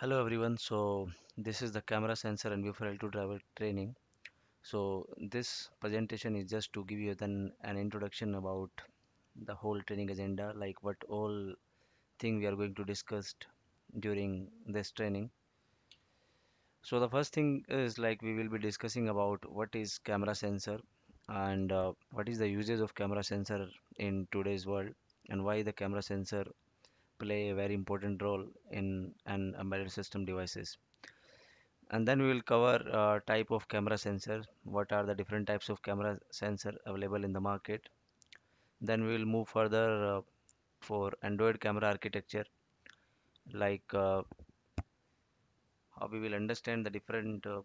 hello everyone so this is the camera sensor and wafer l2 driver training so this presentation is just to give you then an introduction about the whole training agenda like what all thing we are going to discuss during this training so the first thing is like we will be discussing about what is camera sensor and uh, what is the usage of camera sensor in today's world and why the camera sensor play a very important role in an embedded system devices and then we will cover uh, type of camera sensor what are the different types of camera sensor available in the market then we will move further uh, for android camera architecture like uh, how we will understand the different uh,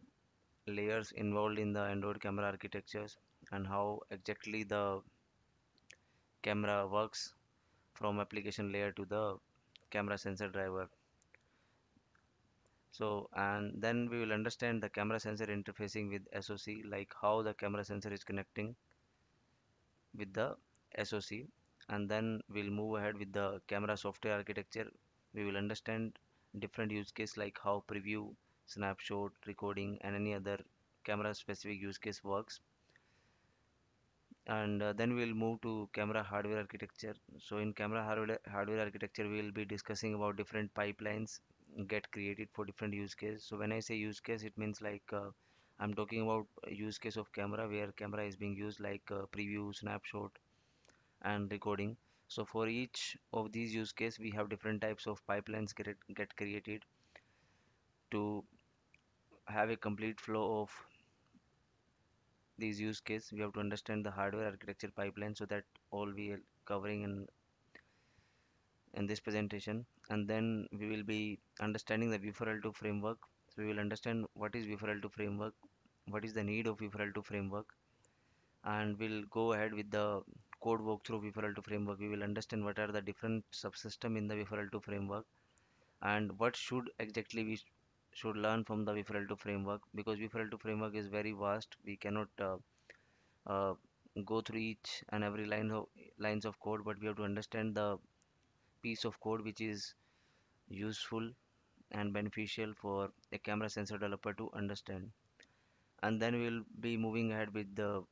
layers involved in the android camera architectures and how exactly the camera works from application layer to the camera sensor driver so and then we will understand the camera sensor interfacing with SOC like how the camera sensor is connecting with the SOC and then we'll move ahead with the camera software architecture we will understand different use case like how preview snapshot recording and any other camera specific use case works and uh, then we'll move to camera hardware architecture so in camera hardware, hardware architecture we'll be discussing about different pipelines get created for different use case so when i say use case it means like uh, i'm talking about use case of camera where camera is being used like uh, preview snapshot and recording so for each of these use case we have different types of pipelines get, get created to have a complete flow of these use case we have to understand the hardware architecture pipeline so that all we are covering in in this presentation and then we will be understanding the VFRL2 framework so we will understand what is VFRL2 framework what is the need of VFRL2 framework and we'll go ahead with the code walkthrough VFRL2 framework we will understand what are the different subsystem in the VFRL2 framework and what should exactly we should learn from the referral to framework because referral to framework is very vast. We cannot uh, uh, go through each and every line of lines of code, but we have to understand the piece of code which is useful and beneficial for a camera sensor developer to understand. And then we will be moving ahead with the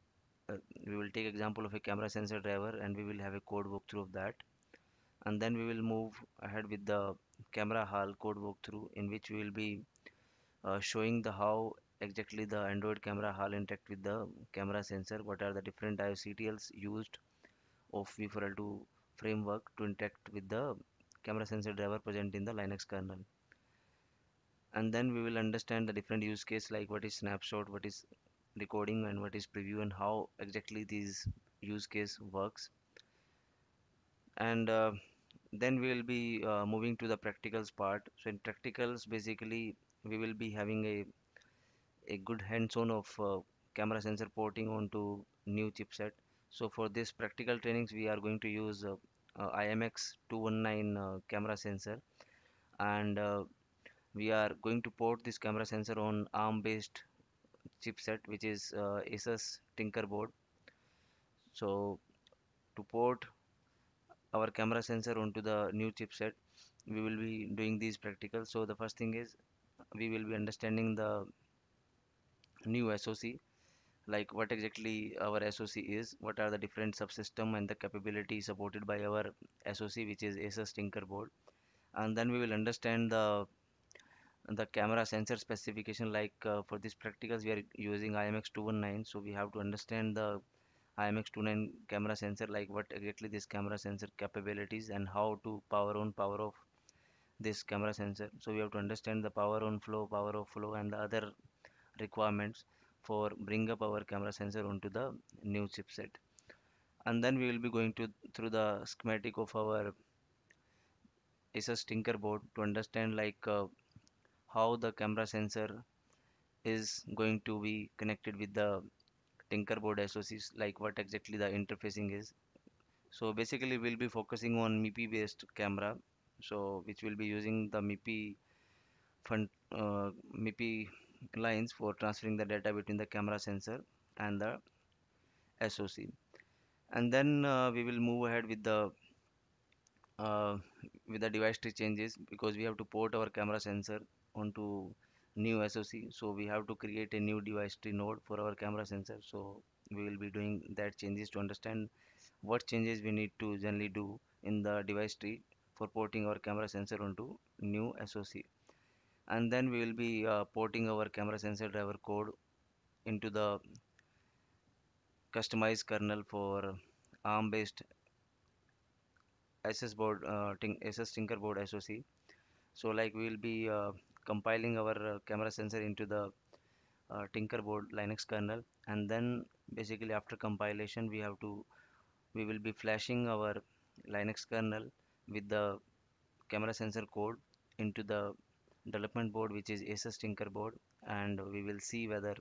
uh, we will take example of a camera sensor driver and we will have a code walkthrough of that and then we will move ahead with the camera hall code walkthrough in which we will be uh, showing the how exactly the Android camera hall interact with the camera sensor, what are the different IOCTLs used of V4L2 framework to interact with the camera sensor driver present in the Linux kernel. And then we will understand the different use case like what is snapshot, what is recording and what is preview and how exactly these use case works. And uh, then we'll be uh, moving to the practicals part so in practicals basically we will be having a a good hands-on of uh, camera sensor porting onto new chipset so for this practical trainings we are going to use uh, uh IMX 219 uh, camera sensor and uh, we are going to port this camera sensor on ARM based chipset which is ASUS Tinkerboard so to port our camera sensor onto the new chipset we will be doing these practicals so the first thing is we will be understanding the new SOC like what exactly our SOC is what are the different subsystem and the capability supported by our SOC which is ASUS Board. and then we will understand the the camera sensor specification like uh, for this practicals we are using IMX219 so we have to understand the IMX29 camera sensor like what exactly this camera sensor capabilities and how to power on power off this camera sensor so we have to understand the power on flow power off flow and the other requirements for bring up our camera sensor onto the new chipset and then we will be going to through the schematic of our stinker board to understand like uh, how the camera sensor is going to be connected with the Tinkerboard SoCs, like what exactly the interfacing is. So basically we'll be focusing on MIPI based camera, so which will be using the MIPI fun, uh, MIPI lines for transferring the data between the camera sensor and the SoC. And then uh, we will move ahead with the uh, with the device tree changes because we have to port our camera sensor onto new SOC. So we have to create a new device tree node for our camera sensor. So we will be doing that changes to understand what changes we need to generally do in the device tree for porting our camera sensor onto new SOC. And then we will be uh, porting our camera sensor driver code into the customized kernel for ARM based SS board, uh, Tinkerboard SoC. So like we will be uh, compiling our uh, camera sensor into the uh, Tinkerboard Linux kernel and then basically after compilation we have to we will be flashing our Linux kernel with the camera sensor code into the development board which is ASUS Tinkerboard and we will see whether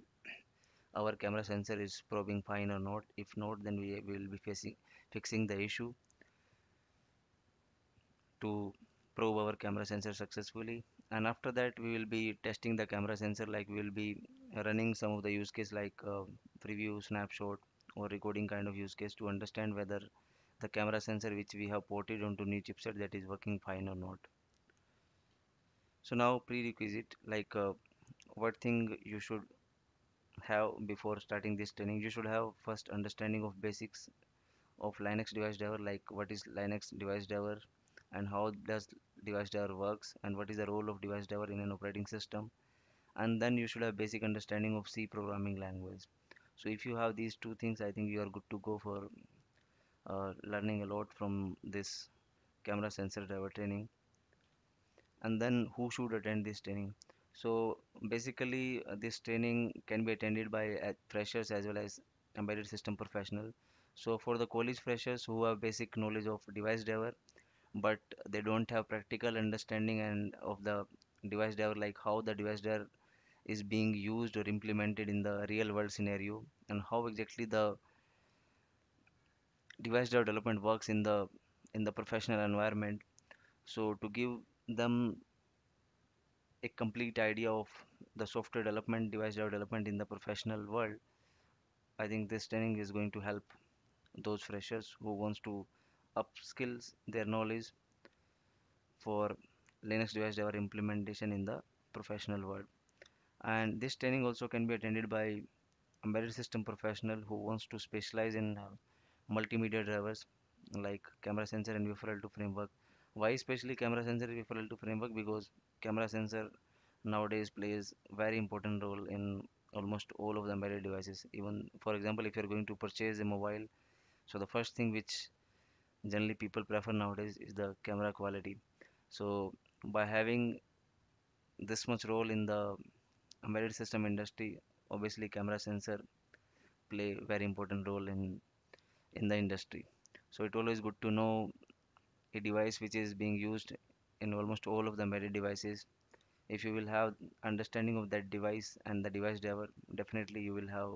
our camera sensor is probing fine or not if not then we will be facing fixing the issue to probe our camera sensor successfully and after that we will be testing the camera sensor like we will be running some of the use case like uh, preview snapshot or recording kind of use case to understand whether the camera sensor which we have ported onto new chipset that is working fine or not so now prerequisite like uh, what thing you should have before starting this training you should have first understanding of basics of linux device driver like what is linux device driver and how does device driver works and what is the role of device driver in an operating system and then you should have basic understanding of C programming language so if you have these two things I think you are good to go for uh, learning a lot from this camera sensor driver training and then who should attend this training so basically uh, this training can be attended by uh, freshers as well as embedded system professional so for the college freshers who have basic knowledge of device driver but they don't have practical understanding and of the device driver like how the device driver is being used or implemented in the real world scenario and how exactly the device driver development works in the in the professional environment so to give them a complete idea of the software development device development in the professional world i think this training is going to help those freshers who wants to upskills their knowledge for Linux device developer implementation in the professional world. And this training also can be attended by embedded system professional who wants to specialize in uh, multimedia drivers like camera sensor and referral to framework. Why especially camera sensor referral to framework? Because camera sensor nowadays plays very important role in almost all of the embedded devices. Even for example, if you're going to purchase a mobile, so the first thing which generally people prefer nowadays is the camera quality so by having this much role in the embedded system industry obviously camera sensor play very important role in in the industry so it always good to know a device which is being used in almost all of the embedded devices if you will have understanding of that device and the device driver definitely you will have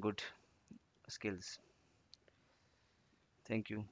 good skills Thank you.